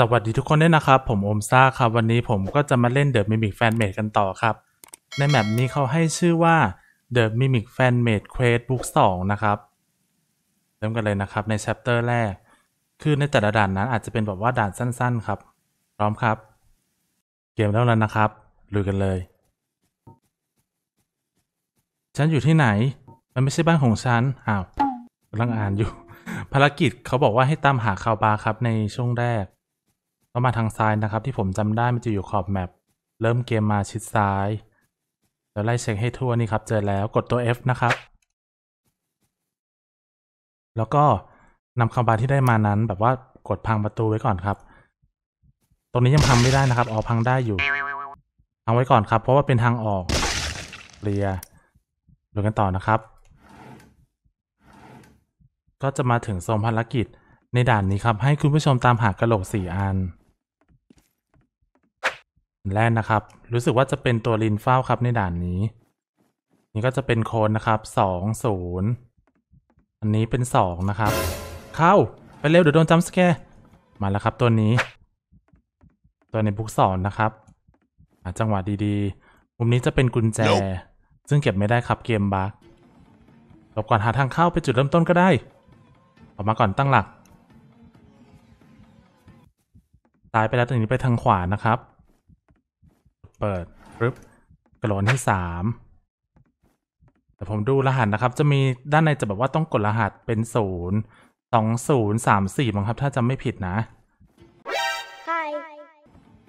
สวัสดีทุกคนด้วยนะครับ ผมโอมซ่าครับ วันนี้ผมก็จะมาเล่นเดอะมิมิกแฟนเมดกันต่อครับ ในแมปนี้เขาให้ชื่อว่า The m มิ i c Fanmade q u e บุ๊กสองนะครับ เริ่มกันเลยนะครับในแชปเตอร์แรก คือในแต่ละด่านนั้นอาจจะเป็นแบบว่าด่านสั้นๆครับ พร้อมครับ เกมเริ่มแล้วนะครับลุยกันเลยฉันอยู่ที่ไหน มันไม่ใช่บ้านของฉันอ้าวกำลังอ่านอยู่ภารกิจเขาบอกว่าให้ตามหาคาวบาครับในช่วงแรกก็มาทางซ้ายนะครับ ที่ผมจำได้ มันจะอยู่ขอบแมปเริ่มเกมมาชิดซ้ายเดี๋ยวไล่เช็คให้ทั่วนี่ครับ เจอแล้วกดตัว F นะครับ แล้วก็นำคาบาที่ได้มานั้นแบบว่ากดพังประตูไว้ก่อนครับ ตรงนี้ยังพังไม่ได้นะครับ ออกพังได้อยู่พังไว้ก่อนครับ เพราะว่าเป็นทางออกเรียดูกันต่อนะครับ ก็จะมาถึงโซนภารกิจในด่านนี้ครับให้คุณผู้ชมตามหากระโหลกสี่อันแรกนะครับ รู้สึกว่าจะเป็นตัวลินเฝ้าครับในด่านนี้ นี่ก็จะเป็นโคนนะครับสองศูนย์อันนี้เป็นสองนะครับ เข้าไปเร็วเดี๋ยวโดนจัมสแกร์มาแล้วครับตัวนี้ ตัวในบุกสอนนะครับจังหวะดีๆ มุมนี้จะเป็นกุญแจ ซึ่งเก็บไม่ได้ครับเกมบักหลบก่อนหาทางเข้าไปจุดเริ่มต้นก็ได้ ออกมาก่อนตั้งหลักตายไปแล้วตรงนี้ไปทางขวานะครับเปิดปึ๊บกระโหลกที่สาม แต่ผมดูรหัสนะครับ จะมีด้านในจะแบบว่าต้องกดรหัสเป็นศูนย์สองศูนย์สามสี่มั้งครับ ถ้าจำไม่ผิดนะใช่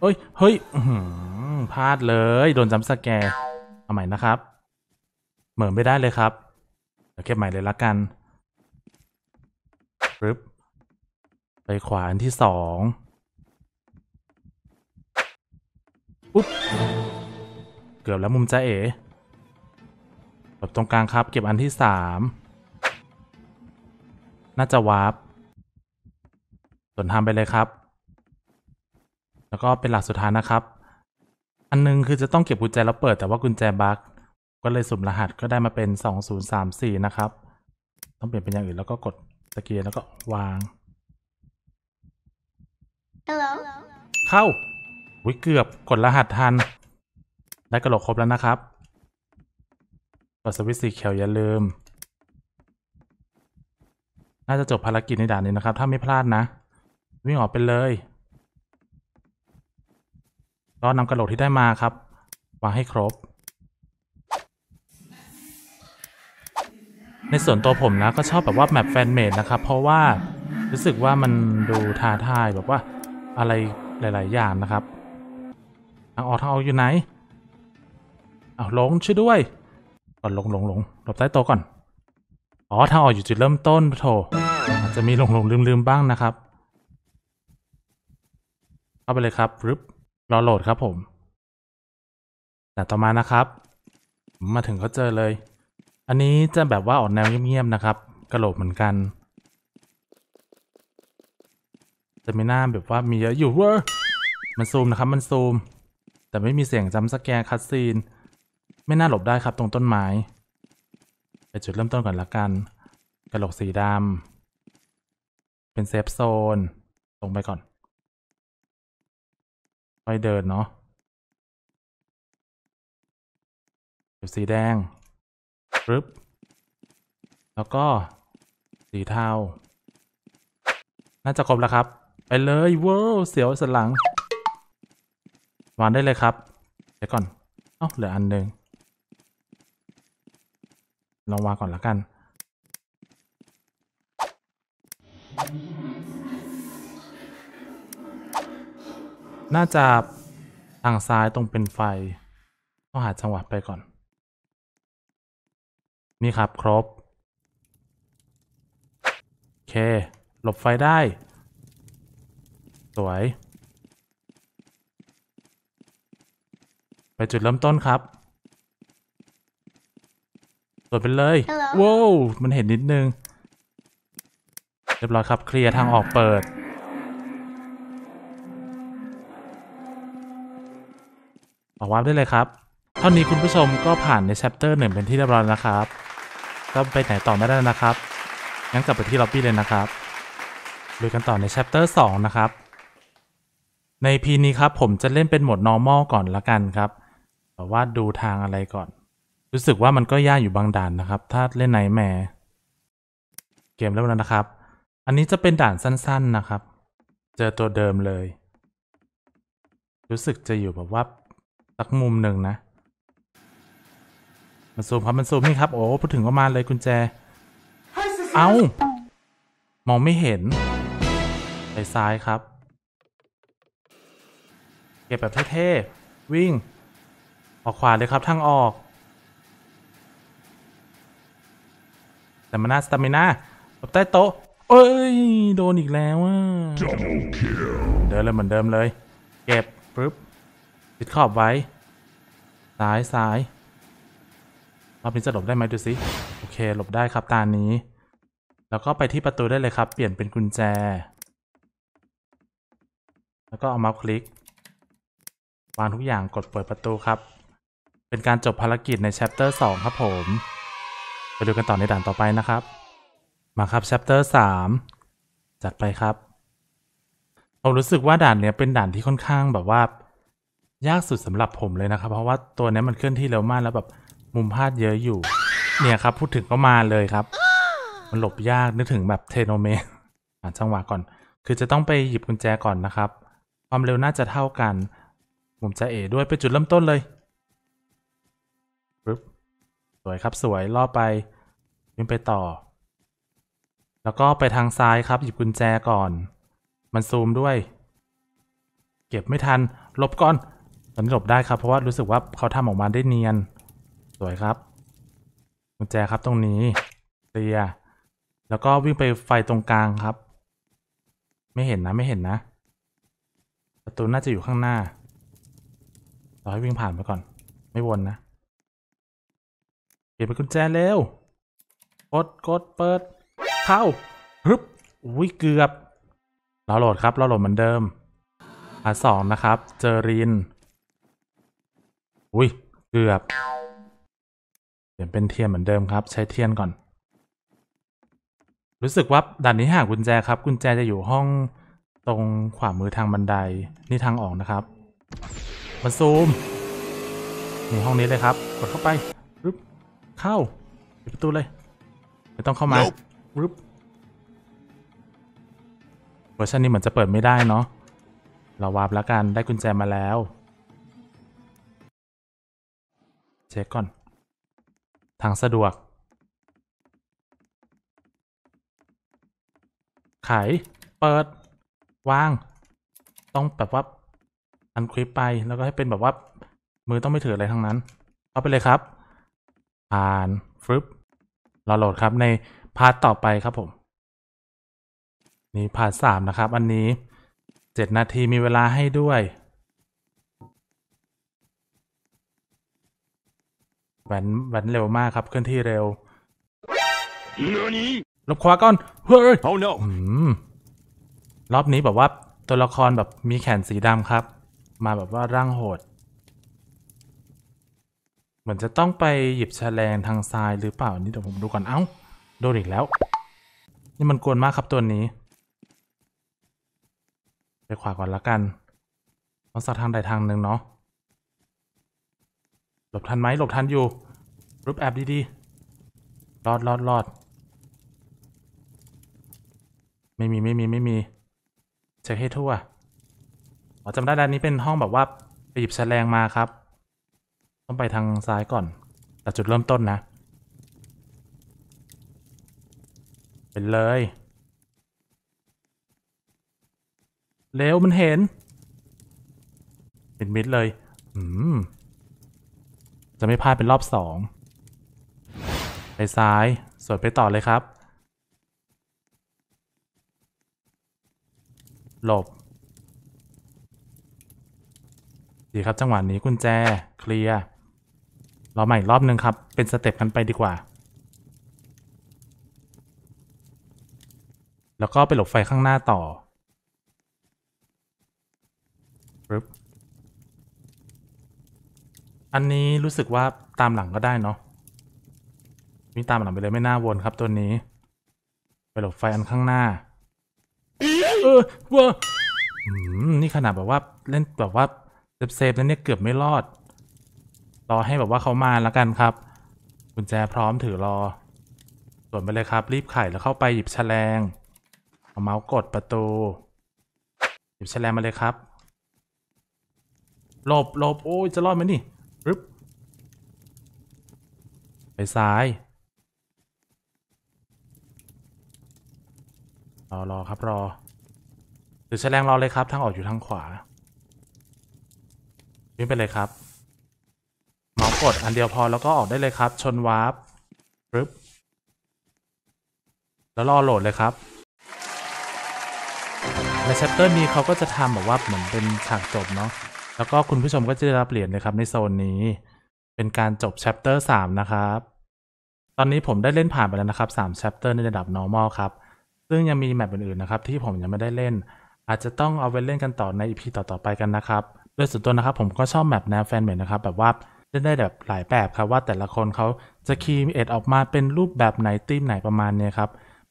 เฮ้ยเฮ้ยพลาดเลย โดนจำสแกรเอาใหม่นะครับ เหมือนไม่ได้เลยครับเเก็บใหม่เลยละกันปึ๊บไปขวา อัน ที่สองปุ๊บเกือบแล้วมุมจาเอ๋แบบตรงกลาง ครับ เก็บอันที่สามน่าจะ วาร์ปส่วนทำไปเลยครับ แล้วก็เป็นหลักสุดท้ายนะครับ อัน นึง คือจะต้องเก็บกุญแจแล้วเปิดแต่ว่ากุญแจ บั๊กก็เลยสุ่มรหัสก็ได้มาเป็น2034นะครับ ต้องเปลี่ยนเป็นอย่างอื่น แล้วก็กดตะเกียแล้วก็วาง Hello เข้าอุ้ยเกือบกดรหัสทันได้กระโหลกครบแล้วนะครับกดสวิตช์สีเขียวอย่า ลืม น่าจะจบภารกิจ ใน ด่าน นี้นะครับ ถ้าไม่พลาดนะ วิ่งออกไปเลยก็นำกระโหลกที่ได้มาครับ วางให้ครบ ในส่วนตัวผมนะ ก็ชอบแบบว่า แมปแฟน เมด นะครับ เพราะว่ารู้สึกว่ามันดูท้าทายแบบว่าอะไรหลาย ๆ อย่างนะครับอาออกทางออกอยู่ไหนเอาลงช่วยด้วยก่อนลงลงลงหลบใต้โต๊ะก่อน อ๋อทางออกอยู่จุดเริ่มต้นโถอาจจะมีหลงหลงลืมลืมบ้างนะครับเข้าไปเลยครับ รึบรอโหลดครับผมแต่ต่อมานะครับ มาถึงก็เจอเลย อันนี้จะแบบว่าออกแนวเงียบๆนะครับกระโหลกเหมือนกัน จะไม่น่าแบบว่ามีเยอะอยู่เว้์มันซูมนะครับ มันซูมแต่ไม่มีเสียงจำสแกร์คัดซีน ไม่น่าหลบได้ครับตรงต้นไม้ไปจุดเริ่มต้นก่อนละกันกระโหลกสีดำเป็นเซฟโซนตรงไปก่อนค่อยเดินเนาะจุดสีแดงรึบแล้วก็สีเทาน่าจะครบแล้วครับ ไปเลยเว้าเสียวสลังวางได้เลยครับ เดี๋ยว ก่อน เอ้า เหลือ อันหนึ่งลองวางก่อนละกัน น่าจะทางซ้ายตรงเป็นไฟ ต้องหา จังหวะไปก่อน นี่ครับ ครบ โอเค หลบไฟได้ สวยไปจุดเริ่มต้นครับวดไปเลยว้าวมันเห็นนิดนึง เรียบร้อยครับ เคลียร์ทางออกเปิดออกวาร์ปได้เลยครับ เท่านี้คุณผู้ชมก็ผ่านในแชปเตอร์หนึ่งเป็นที่เรียบร้อยนะครับ ก็ไปไหนต่อไม่ได้นะครับงั้นกลับไปที่ล็อบบี้เลยนะครับ ดูกันต่อในแชปเตอร์สองนะครับ ในพีนี้ครับผมจะเล่นเป็นโหมด normal ก่อนละกันครับว่าดูทางอะไรก่อน รู้สึกว่ามันก็ยากอยู่บาง ด่านนะครับ ถ้าเล่นไนแมร์เกมแล้วนะครับ อันนี้จะเป็นด่านสั้น ๆนะครับ เจอตัวเดิมเลย รู้สึกจะอยู่แบบว่าสักมุมหนึ่งนะมันซูมครับมันซูมนี่ครับ โอ้พูดถึงก็มาเลยกุญแจ เอ้ามองไม่เห็นไปซ้ายครับเก็บแบบเท่ๆวิ่งออกขวาเลยครับทางออก แต่มานา สตามินาหลบใต้ โต๊ะเอ้ย โดนอีกแล้วอ่ะเดินเลยเหมือนเดิมเลย เก็บปึ๊บ ติดขอบไว้ซ้ายซ้ายมาเป็นจะหลบ ได้ไหมดูสิ โอเค หลบได้ครับ ตา นี้ แล้วก็ไปที่ประตูได้เลยครับ เปลี่ยนเป็น กุญแจ แล้วก็ เอาเมาส์คลิก วางทุกอย่าง กดเปิดประตูครับเป็นการจบภารกิจในแชปเตอร์2ครับผม ไปดูกันต่อในด่านต่อไปนะครับ มาครับแชปเตอร์3จัดไปครับ ผมรู้สึกว่าด่านเนี้ยเป็นด่านที่ค่อนข้างแบบว่า ยากสุดสำหรับผมเลยนะครับ เพราะว่าตัวนี้มันเคลื่อนที่เร็วมากแล้วแบบมุมพลาดเยอะอยู่ เนี่ยครับพูดถึงก็มาเลยครับ มันหลบยากนึกถึงแบบเทโนเม อ่าจังหวะก่อน คือจะต้องไปหยิบกุญแจก่อนนะครับ ความเร็วน่าจะเท่ากันผมจะเอด้วยไปจุดเริ่มต้นเลยสวยครับสวยล่อไปวิ่งไปต่อ แล้วก็ไปทางซ้ายครับหยิบกุญแจก่อน มันซูมด้วย เก็บไม่ทันลบก่อนตอนนี้หลบได้ครับ เพราะว่ารู้สึกว่าเขาทำออกมาได้เนียน สวยครับ กุญแจครับตรงนี้เตียแล้วก็วิ่งไปไฟตรงกลางครับ ไม่เห็นนะไม่เห็นนะประตูน่าจะอยู่ข้างหน้าเราให้วิ่งผ่านไปก่อน ไม่วนนะเปลี่ยนเป็นกุญแจเร็ว กดกดเปิด เข้าฮึบ อุ้ยเกือบเราโหลดครับเราโหลดเหมือนเดิมอันสองนะครับ เจอรินอุ้ยเกือบ เปลี่ยนเป็นเทียนเหมือนเดิมครับ ใช้เทียนก่อน รู้สึกว่าด่านนี้หากุญแจครับ กุญแจจะอยู่ห้องตรงขวามือทางบันไดนี่ทางออกนะครับ มาซูมนี่ห้องนี้เลยครับ กดเข้าไปเข้าปิดประตู เลย ไม่ต้องเข้ามารึบเวอร์ชัน นี้เหมือนจะเปิดไม่ได้เนาะเรา วาร์ปแล้วกัน ได้กุญแจมาแล้วเช็คก่อน ทาง สะดวก ไขเปิดวาง ต้อง แบบว่าอันคลิป ไปแล้วก็ให้เป็นแบบว่ามือต้องไม่ ถือ อะไรทั้งนั้นเอาไปเลยครับผ่านฟึบเราโหลดครับในพาร์ทต่อไปครับผม นี่พาร์ทสามนะครับ อันนี้เจ็ดนาทีมีเวลาให้ด้วยแหวนแหวนเร็วมากครับเคลื่อนที่เร็วลบขวาก่อน เฮ้ย oh, no. รอบนี้แบบว่าตัวละครแบบมีแขนสีดำครับ มาแบบว่าร่างโหดเหมือนจะต้องไปหยิบแฉลง ทางซ้าย หรือเปล่านี่เดี๋ยว ผม ดูก่อน เอ้าโดน อีก แล้ว นี่มันกวนมากครับตัวนี้ ไปขวาก่อนละกันต้องสัก ทางใดทางหนึ่งเนาะหลบทันไหมหลบ ทันอยู่ รูปแอบดีๆ รอดรอดรอดไม่มีไม่มีไม่มีเช็คให้ทั่วอ๋อจำได้ด้วนนี้เป็นห้องแบบว่าไปหยิบแฉลงมาครับต้องไป ทางซ้ายก่อนแต่จุดเริ่มต้นนะ เป็นเลย เร็วมันเห็นเป็นมิด เลย อืม จะไม่พลาดเป็นรอบสอง ไปซ้าย สวดไปต่อเลยครับ หลบ ดีครับจังหวะนี้ กุญแจเคลียร์รอมหอีกรอบนึงครับ เป็นสเต็ปกันไปดีกว่า แล้วก็ไปหลบไฟข้างหน้าต่อ อันนี้รู้สึกว่าตามหลังก็ได้เนาะมีตามหลังไปเลยไม่น่าวนครับตัวนี้ ไปหลบไฟอันข้างหน้าเออว้านี่ขนาดแบบว่าเล่นแบบว่าเซฟเซฟ้นเนี่ยเกือบไม่รอดรอ ให้แบบว่าเขามาแล้วกันครับกุญแจพร้อมถือรอ ส่วนไปเลยครับ รีบไขแล้วเข้าไปหยิบแฉลงเอาเมาส์กดประตู หยิบแฉลงมาเลยครับหลบหลบ โอ้ยจะรอดไหมนี่รึไปซ้ายรอรอครับรอหรือแฉลงรอเลยครับทางออกอยู่ ทาง ขวาไม่ป็นเลยครับกดอันเดียวพอแล้วก็ออกได้เลยครับชนวาร์ปปึ๊บแล้วรอโหลดเลยครับ ในแชปเตอร์นี้เขาก็จะทำแบบว่าเหมือนเป็นฉากจบเนาะแล้วก็คุณผู้ชมก็จะได้รับเหรียญนะครับในโซนนี้ เป็นการจบแชปเตอร์สามนะครับ ตอนนี้ผมได้เล่นผ่านไปแล้วนะครับสามแชปเตอร์ในระดับ normal ครับซึ่งยังมีแมปอื่นๆนะครับที่ผมยังไม่ได้เล่น อาจจะต้องเอาไปเล่นกันต่อในอีพีต่อๆไปกันนะครับโดยส่วนตัวนะครับ ผมก็ชอบแมปแนวแฟนเมดนะครับแบบว่าเล่นได้แบบหลายแบบครับว่าแต่ละคนเขาจะคีมเอ็ดออกมาเป็นรูปแบบไหน ตีมไหนประมาณเนี้ยครับ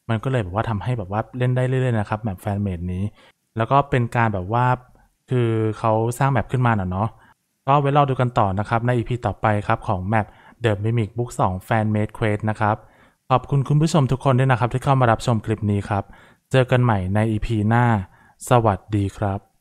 มันก็เลยแบบว่าทำให้แบบว่าเล่นได้เรื่อยๆนะครับแบบแฟนเมดนี้ แล้วก็เป็นการแบบว่าคือเขาสร้างแบบขึ้นมาเนาะก็ไว้เราดูกันต่อนะครับในอีพีต่อไปครับของแมป The Mimic Book 2 Fan Made Quest นะครับ ขอบคุณคุณผู้ชมทุกคนด้วยนะครับ ที่เข้ามารับชมคลิปนี้ครับเจอกันใหม่ในอีพีหน้าสวัสดีครับ